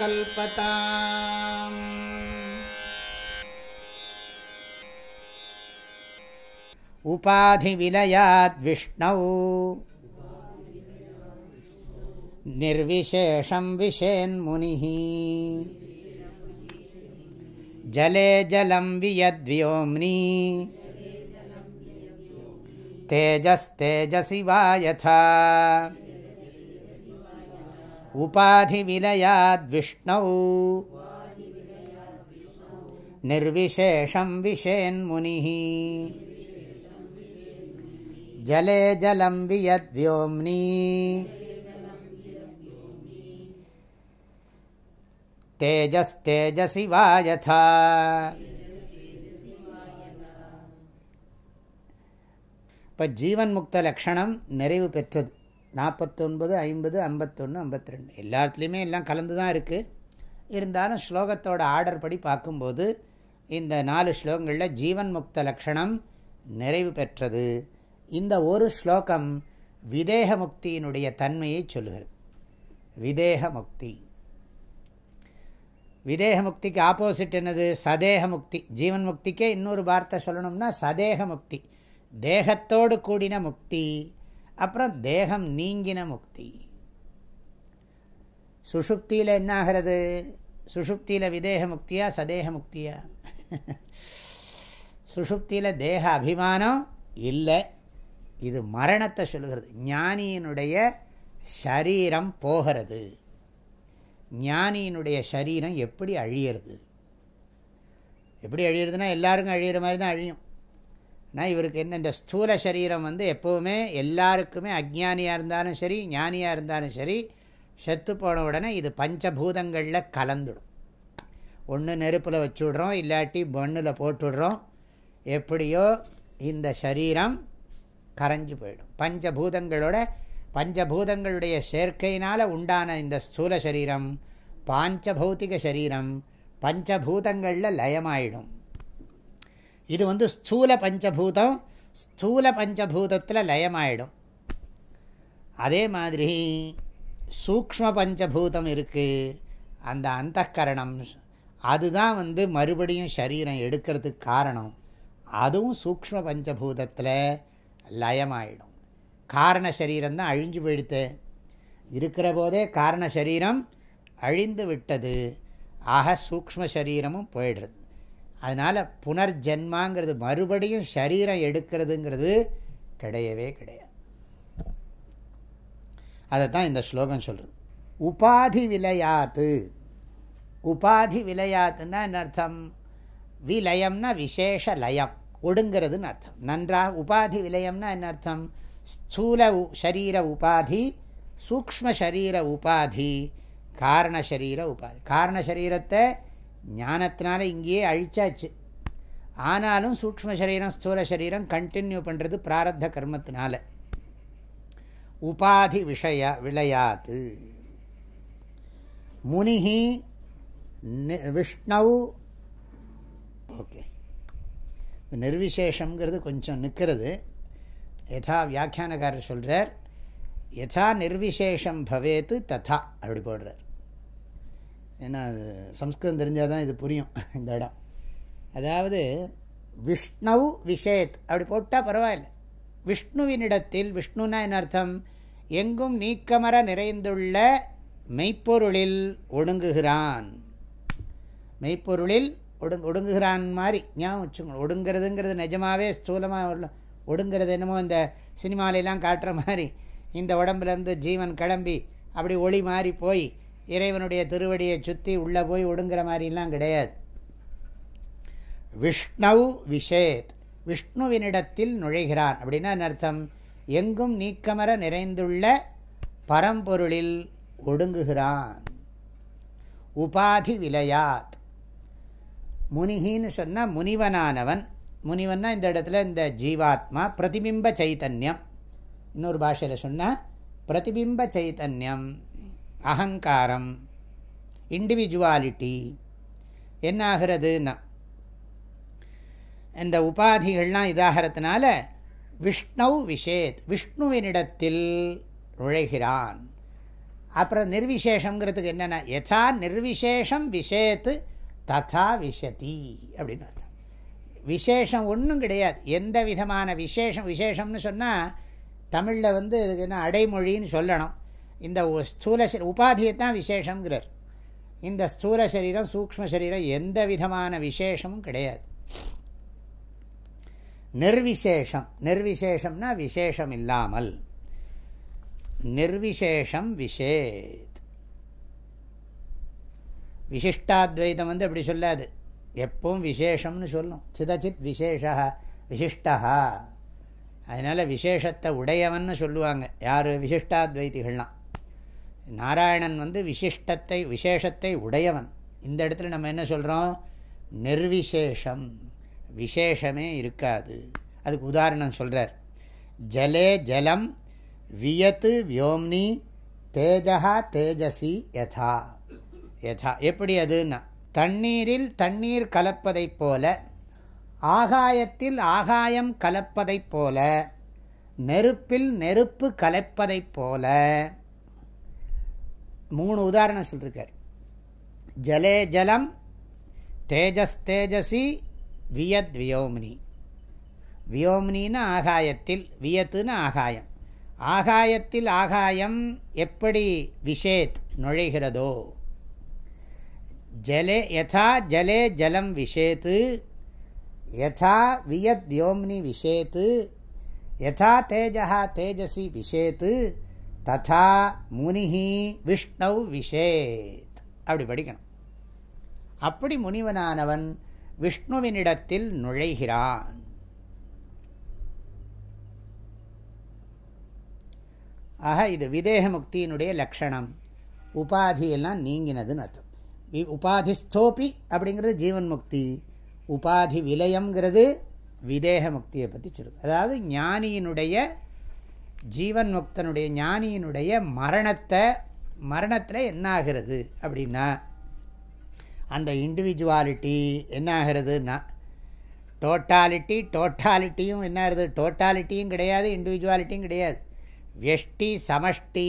कल्पता उपाधिविलयाद्विष्णौ निर्विशेषं विशेन्मुनिः जले जलं वि यद्व्योम्नि तेजस्तेजसि वा यथा उपाधिविलयाद्विष्णौ निर्विशेषं विशेन्मुनिः जले जलं वियद्व्योम्नि तेजस्तेजसि वा यथा இப்போ ஜீவன் முக்த லக்ஷணம் நிறைவு பெற்றது நாற்பத்தொன்பது ஐம்பது ஐம்பத்தொன்று ஐம்பத்தி ரெண்டு எல்லாத்துலேயுமே எல்லாம் கலந்து தான் இருக்குது இருந்தாலும் ஸ்லோகத்தோட ஆர்டர் படி பார்க்கும்போது இந்த நாலு ஸ்லோகங்களில் ஜீவன் முக்த லக்ஷணம் நிறைவு பெற்றது இந்த ஒரு ஸ்லோகம் விதேக முக்தியினுடைய தன்மையை சொல்லுகிறது விதேக முக்தி விதேக முக்திக்கு ஆப்போசிட் என்னது சதேக முக்தி ஜீவன் முக்திக்கே இன்னொரு வார்த்தை சொல்லணும்னா சதேக முக்தி தேகத்தோடு கூடின முக்தி அப்புறம் தேகம் நீங்கின முக்தி சுஷுப்தியில் என்ன ஆகிறது சுஷுப்தியில் விதேக முக்தியா சதேக முக்தியா சுஷுப்தியில் தேக அபிமானம் இல்லை இது மரணத்தை சொல்கிறது ஞானியினுடைய சரீரம் போகிறது ஞானியினுடைய சரீரம் எப்படி அழியிறது எப்படி அழியிறதுனா எல்லாருக்கும் அழியிற மாதிரி தான் அழியும் ஆனால் இவருக்கு என்ன இந்த ஸ்தூல சரீரம் வந்து எப்போவுமே எல்லாருக்குமே அஜ்ஞானியாக இருந்தாலும் சரி ஞானியாக இருந்தாலும் சரி செத்து போன உடனே இது பஞ்சபூதங்களில் கலந்துடும் ஒன்று நெருப்பில் வச்சுடுறோம் இல்லாட்டி மண்ணில் போட்டுடுறோம் எப்படியோ இந்த சரீரம் கரைஞ்சி போயிடும் பஞ்சபூதங்களோட பஞ்சபூதங்களுடைய சேர்க்கையினால் உண்டான இந்த ஸ்தூல சரீரம் பாஞ்ச பௌத்திக சரீரம் பஞ்சபூதங்களில் லயமாயிடும் இது வந்து ஸ்தூல பஞ்சபூதம் ஸ்தூல பஞ்சபூதத்தில் லயமாயிடும் அதே மாதிரி சூக்ம பஞ்சபூதம் இருக்குது அந்த அந்தக்கரணம் அதுதான் வந்து மறுபடியும் சரீரம் எடுக்கிறதுக்கு காரணம் அதுவும் சூக்ம பஞ்சபூதத்தில் லயமாயிடும் காரண சரீரம் தான் அழிஞ்சு போயிடுத்து இருக்கிற போதே காரண சரீரம் அழிந்து விட்டது ஆக சூக்ம சரீரமும் போயிடுறது அதனால் புனர்ஜென்மாங்கிறது மறுபடியும் சரீரம் எடுக்கிறதுங்கிறது கிடையவே கிடையாது அதை தான் இந்த ஸ்லோகம் சொல்கிறது உபாதி விலையாத்து உபாதி விலையாத்துன்னா என்ன அர்த்தம் விலயம்னா விசேஷ லயம் ஒடுங்கிறதுன்னு அர்த்தம் நன்றாக உபாதி விலயம்னா என்ன அர்த்தம் ஸ்தூல சரீர உபாதி சூக்ம சரீர உபாதி காரண சரீர உபாதி காரண சரீரத்தை ஞானத்தினால இங்கேயே அழிச்சாச்சு ஆனாலும் சூக்ம சரீரம் ஸ்தூல சரீரம் கண்டினியூ பண்ணுறது பிராரத்த கர்மத்தினால உபாதி விஷய விளையாத்து முனிகி விஷ்ணவ் ஓகே நிர்விசேஷங்கிறது கொஞ்சம் நிற்கிறது யதா வியாக்கியானக்காரர் சொல்கிறார் யதா நிர்விசேஷம் பவேத்து ததா அப்படி போடுறார் ஏன்னா அது சம்ஸ்கிருதம் தெரிஞ்சால் தான் இது புரியும் இந்த இடம் அதாவது விஷ்ணு விஷேத் அப்படி போட்டால் பரவாயில்ல விஷ்ணுவினிடத்தில் விஷ்ணுனா என்ன அர்த்தம் எங்கும் நீக்கமர நிறைந்துள்ள மெய்ப்பொருளில் ஒடுங்குகிறான் மெய்ப்பொருளில் ஒடுங் ஒடுங்குகிறான் மாதிரி ஞாபகம் வச்சுக்கணும் ஒடுங்கிறதுங்கிறது நிஜமாகவே ஸ்தூலமாக ஒடுங்கிறது என்னமோ இந்த சினிமாலெலாம் காட்டுற மாதிரி இந்த உடம்புலேருந்து ஜீவன் கிளம்பி அப்படி ஒளி மாறி போய் இறைவனுடைய திருவடியை சுற்றி உள்ளே போய் ஒடுங்கிற மாதிரிலாம் கிடையாது விஷ்ணவ் விஷேத் விஷ்ணுவினிடத்தில் நுழைகிறான் அப்படின்னா அர்த்தம் எங்கும் நீக்கமர நிறைந்துள்ள பரம்பொருளில் ஒடுங்குகிறான் உபாதி விலையாத் முனிகின்னு சொன்னால் முனிவனானவன் முனிவன்னா இந்த இடத்துல இந்த ஜீவாத்மா பிரதிபிம்ப சைத்தன்யம் இன்னொரு பாஷையில் சொன்னால் பிரதிபிம்ப சைத்தன்யம் அகங்காரம் இண்டிவிஜுவாலிட்டி என்ன ஆகிறதுன்னா இந்த உபாதிகள்லாம் இதாகிறதுனால விஷ்ணவ் விஷேத் விஷ்ணுவினிடத்தில் நுழைகிறான் அப்புறம் நிர்விசேஷங்கிறதுக்கு என்னென்னா யதா நிர்விசேஷம் விஷேத்து ததா விஷதி அப்படின்னு அர்த்தம் விசேஷம் ஒன்றும் கிடையாது எந்த விதமான விசேஷம் விசேஷம்னு சொன்னால் தமிழில் வந்து இதுக்கு என்ன அடைமொழின்னு சொல்லணும் இந்த ஸ்தூல உபாதியை தான் விசேஷங்கிறார் இந்த ஸ்தூல சரீரம் சூக்ம சரீரம் எந்த விதமான விசேஷமும் கிடையாது நிர்விசேஷம் நிர்விசேஷம்னா விசேஷம் இல்லாமல் நிர்விசேஷம் விசேத் விசிஷ்டாத்வைதம் வந்து அப்படி சொல்லாது எப்பவும் விசேஷம்னு சொல்லும் சிதச்சித் விசேஷா விசிஷ்டா அதனால் விசேஷத்தை உடையவன்னு சொல்லுவாங்க யார் விசிஷ்டாத்வைதிகள்லாம் நாராயணன் வந்து விசிஷ்டத்தை விசேஷத்தை உடையவன் இந்த இடத்துல நம்ம என்ன சொல்கிறோம் நிர்விசேஷம் விசேஷமே இருக்காது அதுக்கு உதாரணம் சொல்கிறார் ஜலே ஜலம் வியத்து வியோம்னி தேஜகா தேஜசி யதா யதா எப்படி அதுன்னா தண்ணீரில் தண்ணீர் கலப்பதைப் போல ஆகாயத்தில் ஆகாயம் கலப்பதைப் போல நெருப்பில் நெருப்பு கலப்பதைப் போல மூணு உதாரணம் சொல்லியிருக்கார் ஜலே ஜலம் தேஜஸ் தேஜசி வியத் வியோம்னி வியோம்னின்னு ஆகாயத்தில் வியத்துன்னு ஆகாயம் ஆகாயத்தில் ஆகாயம் எப்படி விஷேத் நுழைகிறதோ ஜலே யதா ஜலே ஜலம் விஷேத்து யதா வியத் வியோம்னி விஷேத்து யதா தேஜா தேஜசி விஷேத்து ததா முனிஹி விஷ்ணவ் விஷேத் அப்படி படிக்கணும் அப்படி முனிவனானவன் விஷ்ணுவினிடத்தில் நுழைகிறான் ஆக இது விதேக முக்தியினுடைய லக்ஷணம் உபாதியெல்லாம் நீங்கினதுன்னு அர்த்தம் வி உபாதி ஸ்தோபி அப்படிங்கிறது ஜீவன் முக்தி உபாதி விலயங்கிறது விதேக முக்தியை பற்றி சொல்லு அதாவது ஞானியினுடைய ஜீவன் முக்தனுடைய ஞானியினுடைய மரணத்தை மரணத்தில் என்ன ஆகிறது அப்படின்னா அந்த இண்டிவிஜுவாலிட்டி என்ன டோட்டாலிட்டி டோட்டாலிட்டியும் என்ன ஆகிறது டோட்டாலிட்டியும் கிடையாது இண்டிவிஜுவாலிட்டியும் கிடையாது வெஷ்டி சமஷ்டி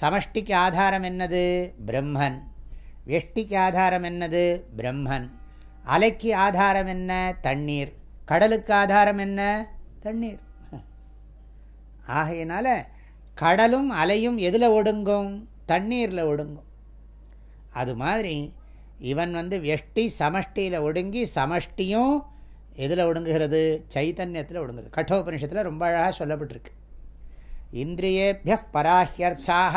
சமஷ்டிக்கு ஆதாரம் என்னது பிரம்மன் வெஷ்டிக்கு ஆதாரம் என்னது பிரம்மன் அலைக்கு ஆதாரம் என்ன தண்ணீர் கடலுக்கு ஆதாரம் என்ன தண்ணீர் ஆகையினால் கடலும் அலையும் எதில் ஒடுங்கும் தண்ணீரில் ஒடுங்கும் அது மாதிரி இவன் வந்து வெஷ்டி சமஷ்டியில் ஒடுங்கி சமஷ்டியும் எதில் ஒடுங்குகிறது சைத்தன்யத்தில் ஒடுங்குறது கட்டோபனிஷத்தில் ரொம்ப அழகாக சொல்லப்பட்டிருக்கு இந்திரியேபிய பராஹியர்த்தாக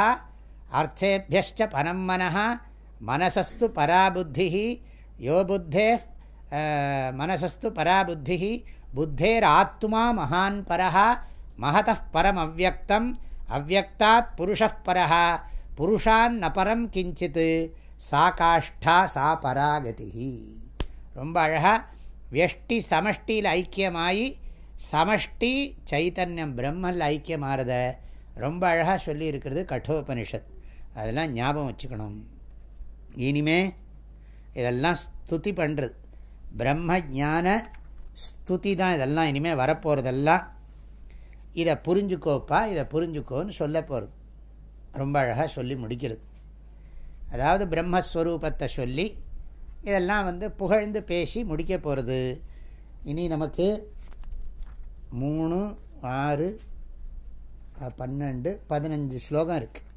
அர்த்தேபியஷ்ட பனம் மனஹா மனசஸ்து பராபுத்தி யோ புத்தே மனசஸ்து பராபுத்தி புத்தேர் ஆத்மா மகான் பரஹா மகத பரம் அவ்வக்தம் அவ்வக்தாத் புருஷப்பரா நபரம் கிஞ்சித்து சா காஷ்டா சா பராகதி ரொம்ப அழகாக வெஷ்டி சமஷ்டியில் ஐக்கியமாயி சமஷ்டி சைத்தன்யம் பிரம்மல் ஐக்கியமாகறத ரொம்ப அழகாக சொல்லியிருக்கிறது கட்டோபனிஷத் அதெல்லாம் ஞாபகம் வச்சுக்கணும் இனிமே இதெல்லாம் ஸ்துதி பண்ணுறது பிரம்ம ஜான ஸ்துதி தான் இதெல்லாம் இனிமேல் வரப்போகிறதெல்லாம் இதை புரிஞ்சுக்கோப்பா இதை புரிஞ்சுக்கோன்னு சொல்ல போகிறது ரொம்ப அழகாக சொல்லி முடிக்கிறது அதாவது பிரம்மஸ்வரூபத்தை சொல்லி இதெல்லாம் வந்து புகழ்ந்து பேசி முடிக்க போகிறது இனி நமக்கு மூணு ஆறு பன்னெண்டு பதினஞ்சு ஸ்லோகம் இருக்குது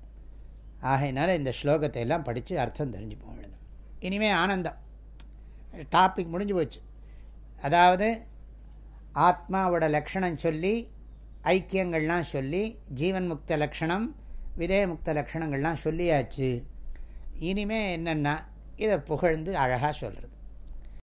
ஆகையினால இந்த ஸ்லோகத்தை எல்லாம் படித்து அர்த்தம் தெரிஞ்சு போகணும் இனிமேல் ஆனந்தம் டாபிக் முடிஞ்சு போச்சு அதாவது ஆத்மாவோட லக்ஷணம் சொல்லி ஐக்கியங்கள்லாம் சொல்லி ஜீவன் முக்த லக்ஷணம் விதயமுக்த லக்ஷணங்கள்லாம் சொல்லியாச்சு இனிமே என்னென்னா இதை புகழ்ந்து அழகாக சொல்கிறது